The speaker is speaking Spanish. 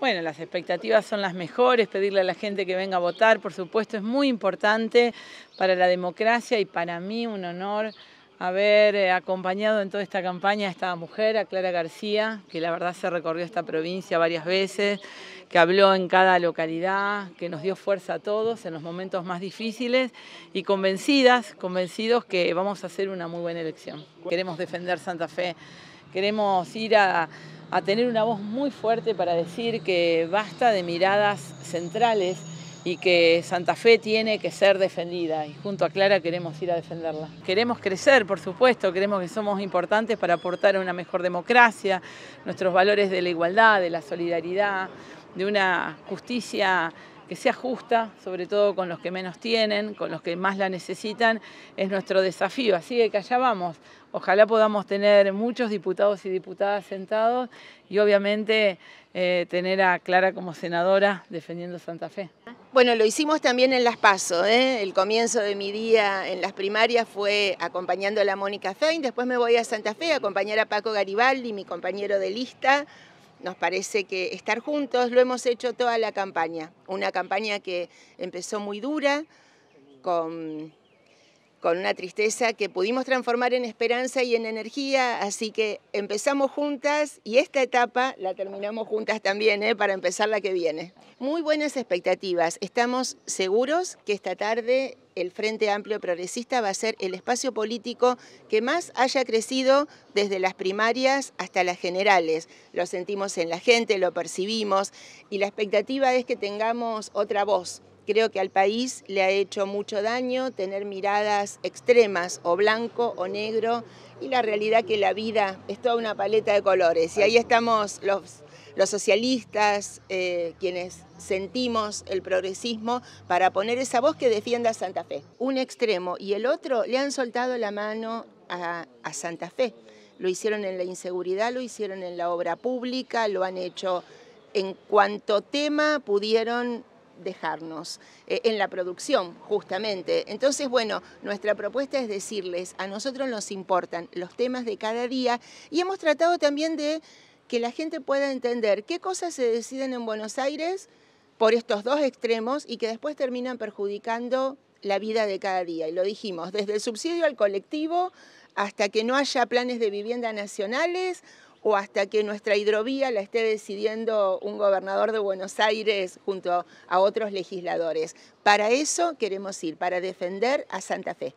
Bueno, las expectativas son las mejores, pedirle a la gente que venga a votar, por supuesto, es muy importante para la democracia y para mí un honor haber eh, acompañado en toda esta campaña a esta mujer, a Clara García, que la verdad se recorrió esta provincia varias veces, que habló en cada localidad, que nos dio fuerza a todos en los momentos más difíciles y convencidas, convencidos que vamos a hacer una muy buena elección. Queremos defender Santa Fe, queremos ir a a tener una voz muy fuerte para decir que basta de miradas centrales y que Santa Fe tiene que ser defendida y junto a Clara queremos ir a defenderla. Queremos crecer, por supuesto, queremos que somos importantes para aportar a una mejor democracia, nuestros valores de la igualdad, de la solidaridad, de una justicia que sea justa, sobre todo con los que menos tienen, con los que más la necesitan, es nuestro desafío. Así que allá vamos. Ojalá podamos tener muchos diputados y diputadas sentados y obviamente eh, tener a Clara como senadora defendiendo Santa Fe. Bueno, lo hicimos también en Las Paso. ¿eh? El comienzo de mi día en las primarias fue acompañando a la Mónica Fein, después me voy a Santa Fe a acompañar a Paco Garibaldi, mi compañero de lista, nos parece que estar juntos lo hemos hecho toda la campaña, una campaña que empezó muy dura, con con una tristeza que pudimos transformar en esperanza y en energía, así que empezamos juntas y esta etapa la terminamos juntas también ¿eh? para empezar la que viene. Muy buenas expectativas, estamos seguros que esta tarde el Frente Amplio Progresista va a ser el espacio político que más haya crecido desde las primarias hasta las generales. Lo sentimos en la gente, lo percibimos y la expectativa es que tengamos otra voz Creo que al país le ha hecho mucho daño tener miradas extremas, o blanco o negro, y la realidad que la vida es toda una paleta de colores. Y ahí estamos los, los socialistas, eh, quienes sentimos el progresismo, para poner esa voz que defienda a Santa Fe. Un extremo y el otro le han soltado la mano a, a Santa Fe. Lo hicieron en la inseguridad, lo hicieron en la obra pública, lo han hecho en cuanto tema pudieron dejarnos eh, en la producción, justamente. Entonces, bueno, nuestra propuesta es decirles, a nosotros nos importan los temas de cada día y hemos tratado también de que la gente pueda entender qué cosas se deciden en Buenos Aires por estos dos extremos y que después terminan perjudicando la vida de cada día. Y lo dijimos, desde el subsidio al colectivo hasta que no haya planes de vivienda nacionales o hasta que nuestra hidrovía la esté decidiendo un gobernador de Buenos Aires junto a otros legisladores. Para eso queremos ir, para defender a Santa Fe.